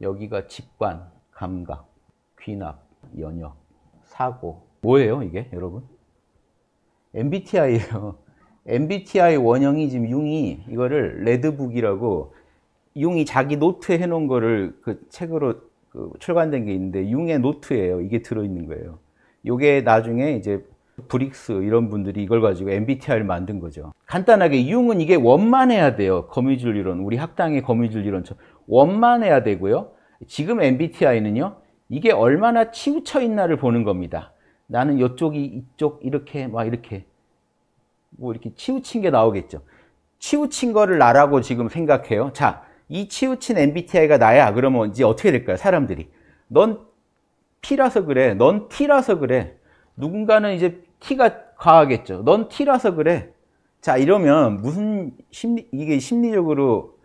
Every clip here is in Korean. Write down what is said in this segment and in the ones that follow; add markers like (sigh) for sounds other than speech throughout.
여기가 직관, 감각, 귀납, 연역, 사고. 뭐예요, 이게, 여러분? MBTI예요. MBTI (laughs) 원형이 지금 융이 이거를 레드북이라고 융이 자기 노트에 해놓은 거를 그 책으로 그 출간된 게 있는데 융의 노트예요. 이게 들어있는 거예요. 이게 나중에 이제 브릭스 이런 분들이 이걸 가지고 MBTI를 만든 거죠. 간단하게 융은 이게 원만해야 돼요. 거미줄 이론, 우리 학당의 거미줄 이론처럼 원만해야 되고요. 지금 MBTI는요. 이게 얼마나 치우쳐 있나를 보는 겁니다. 나는 이쪽이 이쪽 이렇게 막 이렇게 뭐 이렇게 치우친 게 나오겠죠. 치우친 거를 나라고 지금 생각해요. 자, 이 치우친 MBTI가 나야. 그러면 이제 어떻게 될까요? 사람들이. 넌 P라서 그래. 넌 T라서 그래. 누군가는 이제 T가 과하겠죠. 넌 T라서 그래. 자, 이러면 무슨 심리, 이게 심리적으로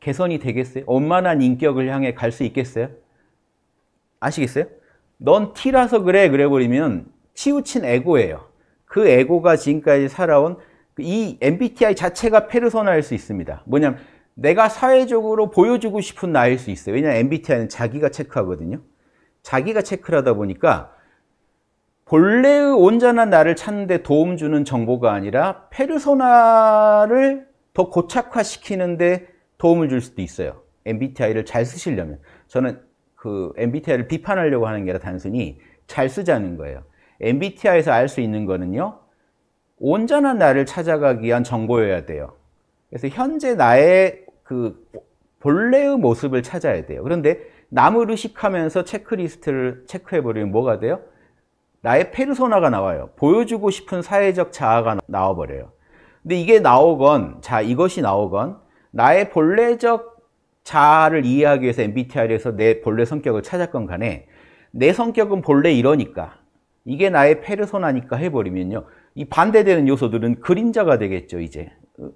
개선이 되겠어요? 원만한 인격을 향해 갈 수 있겠어요? 아시겠어요? 넌 T라서 그래. 그래 버리면 치우친 에고예요. 그 에고가 지금까지 살아온 그 이 MBTI 자체가 페르소나일 수 있습니다. 뭐냐면 내가 사회적으로 보여주고 싶은 나일 수 있어요. 왜냐하면 MBTI는 자기가 체크하거든요. 자기가 체크를 하다 보니까 본래의 온전한 나를 찾는 데 도움 주는 정보가 아니라 페르소나를 더 고착화시키는 데 도움을 줄 수도 있어요. MBTI를 잘 쓰시려면. 저는 그 MBTI를 비판하려고 하는 게 아니라 단순히 잘 쓰자는 거예요. MBTI에서 알 수 있는 거는요. 온전한 나를 찾아가기 위한 정보여야 돼요. 그래서 현재 나의 그 본래의 모습을 찾아야 돼요. 그런데 남을 의식하면서 체크리스트를 체크해버리면 뭐가 돼요? 나의 페르소나가 나와요. 보여주고 싶은 사회적 자아가 나와버려요. 근데 이게 나오건, 자, 이것이 나오건, 나의 본래적 자아를 이해하기 위해서 MBTI에서 내 본래 성격을 찾았건 간에, 내 성격은 본래 이러니까, 이게 나의 페르소나니까 해버리면요. 이 반대되는 요소들은 그림자가 되겠죠, 이제.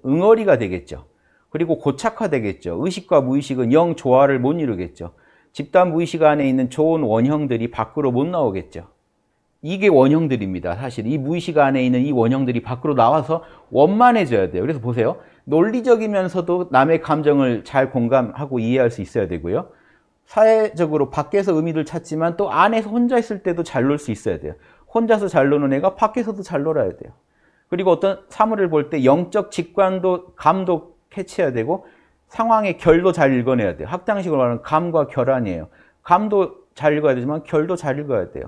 응어리가 되겠죠. 그리고 고착화 되겠죠. 의식과 무의식은 영 조화를 못 이루겠죠. 집단 무의식 안에 있는 좋은 원형들이 밖으로 못 나오겠죠. 이게 원형들입니다. 사실 이 무의식 안에 있는 이 원형들이 밖으로 나와서 원만해져야 돼요. 그래서 보세요. 논리적이면서도 남의 감정을 잘 공감하고 이해할 수 있어야 되고요. 사회적으로 밖에서 의미를 찾지만 또 안에서 혼자 있을 때도 잘 놀 수 있어야 돼요. 혼자서 잘 노는 애가 밖에서도 잘 놀아야 돼요. 그리고 어떤 사물을 볼 때 영적 직관도 감도 캐치해야 되고 상황의 결도 잘 읽어내야 돼요. 학당식으로 말하는 감과 결안이에요 감도 잘 읽어야 되지만 결도 잘 읽어야 돼요.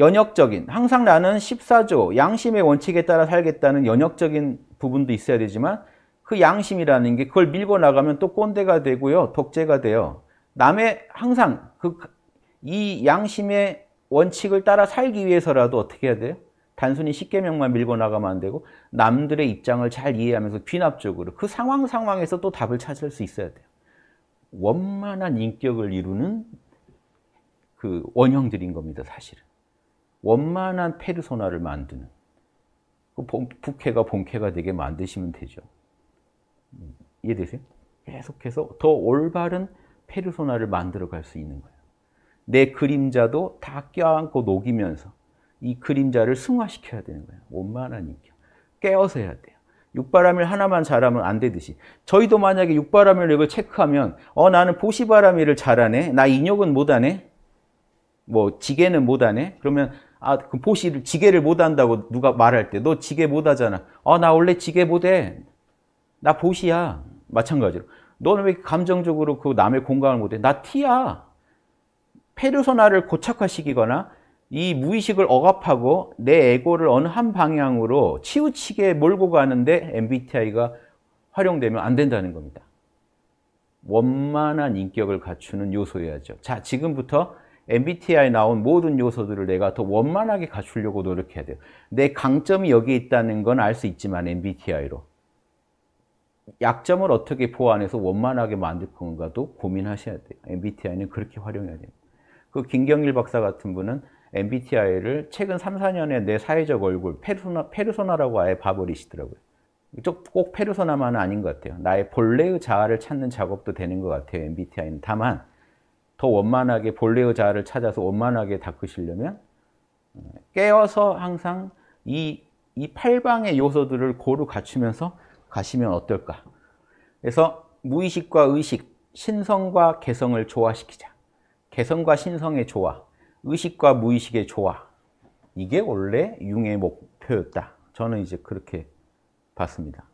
연역적인 항상 나는 14조 양심의 원칙에 따라 살겠다는 연역적인 부분도 있어야 되지만 그 양심이라는 게 그걸 밀고 나가면 또 꼰대가 되고요. 독재가 돼요. 남의 항상 그 이 양심의 원칙을 따라 살기 위해서라도 어떻게 해야 돼요? 단순히 십계명만 밀고 나가면 안 되고 남들의 입장을 잘 이해하면서 귀납적으로 그 상황 상황에서 또 답을 찾을 수 있어야 돼요. 원만한 인격을 이루는 그 원형들인 겁니다, 사실은. 원만한 페르소나를 만드는 북해가 그 본캐가 되게 만드시면 되죠. 음, 이해되세요? 계속해서 더 올바른 페르소나를 만들어 갈 수 있는 거예요. 내 그림자도 다 껴안고 녹이면서 이 그림자를 승화시켜야 되는 거예요. 원만한 인격. 깨어서 해야 돼요. 육바람일 하나만 잘하면 안 되듯이 저희도 만약에 육바람일 이걸 체크하면 어 나는 보시바람일을 잘하네 나 인욕은 못하네 뭐 지게는 못하네 그러면 아, 그 보시를, 지게를 못 한다고 누가 말할 때, 너 지게 못 하잖아. 아, 나 원래 지게 못 해. 나 보시야. 마찬가지로. 너는 왜 감정적으로 그 남의 공감을 못 해? 나 티야. 페르소나를 고착화시키거나 이 무의식을 억압하고 내 에고를 어느 한 방향으로 치우치게 몰고 가는데 MBTI가 활용되면 안 된다는 겁니다. 원만한 인격을 갖추는 요소여야죠. 자, 지금부터 MBTI에 나온 모든 요소들을 내가 더 원만하게 갖추려고 노력해야 돼요. 내 강점이 여기 있다는 건 알 수 있지만 MBTI로. 약점을 어떻게 보완해서 원만하게 만들 건가도 고민하셔야 돼요. MBTI는 그렇게 활용해야 돼요. 그 김경일 박사 같은 분은 MBTI를 최근 3, 4년에 내 사회적 얼굴, 페르소나, 페르소나라고 아예 봐버리시더라고요. 꼭 페르소나만은 아닌 것 같아요. 나의 본래의 자아를 찾는 작업도 되는 것 같아요, MBTI는. 다만 더 원만하게 본래의 자아를 찾아서 원만하게 닦으시려면 깨어서 항상 이, 이 팔방의 요소들을 고루 갖추면서 가시면 어떨까. 그래서 무의식과 의식, 신성과 개성을 조화시키자. 개성과 신성의 조화, 의식과 무의식의 조화. 이게 원래 융의 목표였다. 저는 이제 그렇게 봤습니다.